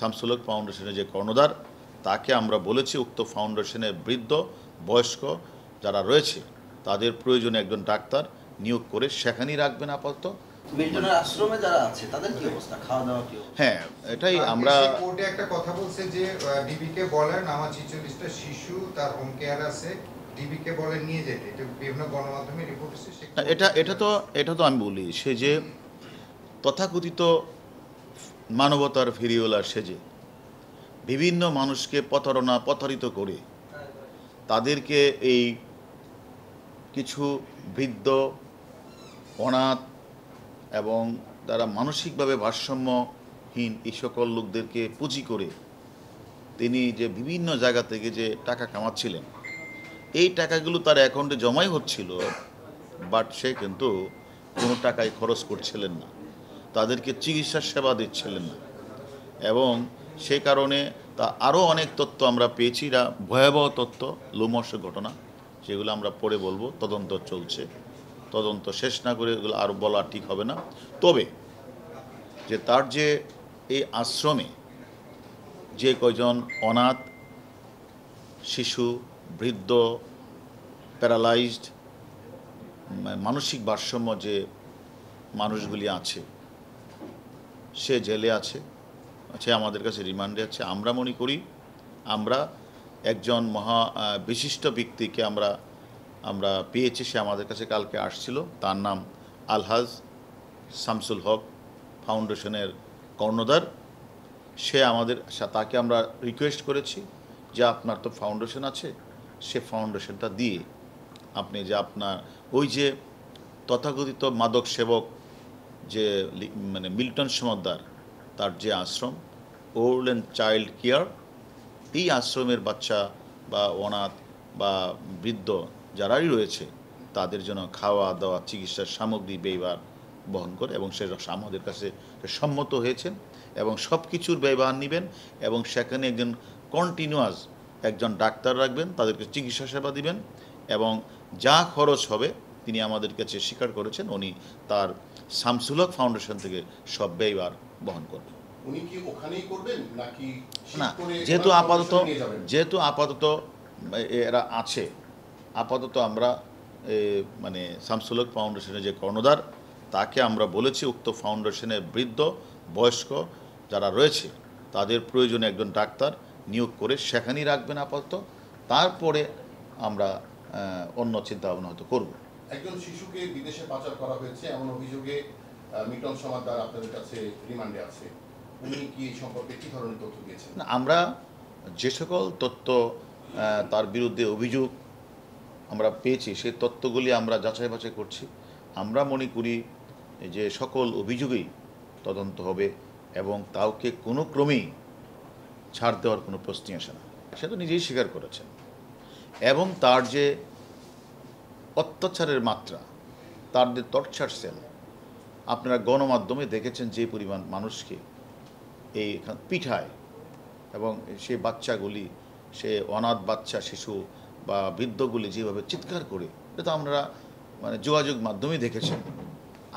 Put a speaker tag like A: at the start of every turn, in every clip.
A: শামসুলক ফাউন্ডেশনের যে কর্ণধার তাকে আমরা বলেছি উক্ত ফাউন্ডেশনের বৃদ্ধ বয়স্ক যারা রয়েছে তাদের প্রয়োজনে একজন ডাক্তার নিয়োগ করে সেখানেই রাখবেন আপাতত আশ্রমে যারা আছে তাদের কি অবস্থা হ্যাঁ এটাই আমরা একটা কথা যে নিয়ে এটা এটা তো এটা তো আমি বলি সে যে তথাকথিত মানবতার ফিরিওলা সেজে বিভিন্ন মানুষকে প্রতারণা প্রতারিত করে তাদেরকে এই কিছু বৃদ্ধ অনাথ এবং তারা মানসিকভাবে ভারসাম্যহীন এই সকল লোকদেরকে পুঁজি করে তিনি যে বিভিন্ন জায়গা থেকে যে টাকা কামাচ্ছিলেন এই টাকাগুলো তার অ্যাকাউন্টে জমাই হচ্ছিল বাট সে কিন্তু কোনো টাকায় খরচ করছিলেন না তাদেরকে চিকিৎসা সেবা দিচ্ছিলেন না এবং সে কারণে তা আরও অনেক তথ্য আমরা পেয়েছি যা ভয়াবহ তথ্য লোমস ঘটনা সেগুলো আমরা পরে বলবো তদন্ত চলছে তদন্ত শেষ না করে এগুলো আরও বলা ঠিক হবে না তবে যে তার যে এই আশ্রমে যে কজন অনাথ শিশু বৃদ্ধ প্যারালাইজড মানসিক ভারসাম্য যে মানুষগুলি আছে সে জেলে আছে সে আমাদের কাছে রিমান্ডে আছে আমরা মনে করি আমরা একজন মহা বিশিষ্ট ব্যক্তিকে আমরা আমরা পেয়েছি সে আমাদের কাছে কালকে আসছিল তার নাম আলহাজ শামসুল হক ফাউন্ডেশনের কর্ণধার সে আমাদের তাকে আমরা রিকোয়েস্ট করেছি যে আপনার তো ফাউন্ডেশন আছে সে ফাউন্ডেশনটা দিয়ে আপনি যে আপনার ওই যে তথাকথিত মাদক সেবক যে মানে মিল্টন সমাদ্দার তার যে আশ্রম ওল্ড অ্যান্ড চাইল্ড কেয়ার এই আশ্রমের বাচ্চা বা অনাথ বা বৃদ্ধ যারাই রয়েছে তাদের জন্য খাওয়া দাওয়া চিকিৎসার সামগ্রী ব্যয়বার বহন করে এবং সে আমাদের কাছে সম্মত হয়েছেন এবং সব কিছুর ব্যবহার নেবেন এবং সেখানে একজন কন্টিনিউয়াস একজন ডাক্তার রাখবেন তাদেরকে চিকিৎসা সেবা দিবেন এবং যা খরচ হবে তিনি আমাদের কাছে স্বীকার করেছেন উনি তার শামসুলক ফাউন্ডেশন থেকে সব ব্যয়বার বহন করবে উনি কি ওখানেই করবেন নাকি না যেহেতু আপাতত যেহেতু আপাতত এরা আছে আপাতত আমরা মানে শামসুলক ফাউন্ডেশনের যে কর্ণধার তাকে আমরা বলেছি উক্ত ফাউন্ডেশনের বৃদ্ধ বয়স্ক যারা রয়েছে তাদের প্রয়োজনে একজন ডাক্তার নিয়োগ করে সেখানেই রাখবেন আপাতত তারপরে আমরা অন্য চিন্তা ভাবনা হয়তো করবো একজন শিশুকে বিদেশে পাচার করা হয়েছে এমন অভিযোগে মিটন সমাদার আপনাদের কাছে রিমান্ডে আছে উনি কি এই সম্পর্কে কি ধরনের তথ্য দিয়েছেন আমরা যে সকল তথ্য তার বিরুদ্ধে অভিযোগ আমরা পেয়েছি সেই তথ্যগুলি আমরা যাচাই বাছাই করছি আমরা মনে করি যে সকল অভিযোগেই তদন্ত হবে এবং তাওকে কোনো ক্রমেই ছাড় দেওয়ার কোনো প্রশ্নই আসে না সে তো নিজেই স্বীকার করেছেন এবং তার যে অত্যাচারের মাত্রা তার যে টর্চার সেল আপনারা গণমাধ্যমে দেখেছেন যে পরিমাণ মানুষকে এই পিঠায় এবং সে বাচ্চাগুলি সে অনাথ বাচ্চা শিশু বা বৃদ্ধগুলি যেভাবে চিৎকার করে এটা তো আমরা মানে যোগাযোগ মাধ্যমে দেখেছেন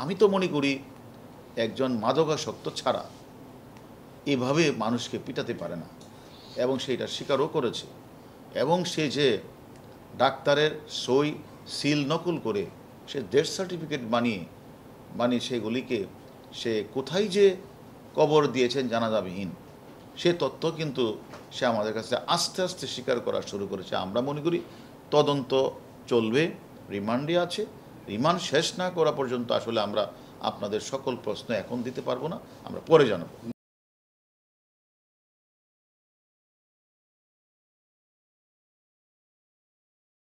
A: আমি তো মনে করি একজন মাদকাসক্ত ছাড়া এভাবে মানুষকে পিটাতে পারে না এবং সেটা স্বীকারও করেছে এবং সে যে ডাক্তারের সই সিল নকল করে সে ডেথ সার্টিফিকেট বানিয়ে বানিয়ে সেগুলিকে সে কোথায় যে কবর দিয়েছেন জানা যাবেহীন সে তথ্য কিন্তু সে আমাদের কাছে আস্তে আস্তে স্বীকার করা শুরু করেছে আমরা মনে করি তদন্ত চলবে রিমান্ডে আছে রিমান্ড শেষ না করা পর্যন্ত আসলে আমরা আপনাদের সকল প্রশ্ন এখন দিতে পারবো না আমরা পরে জানাবো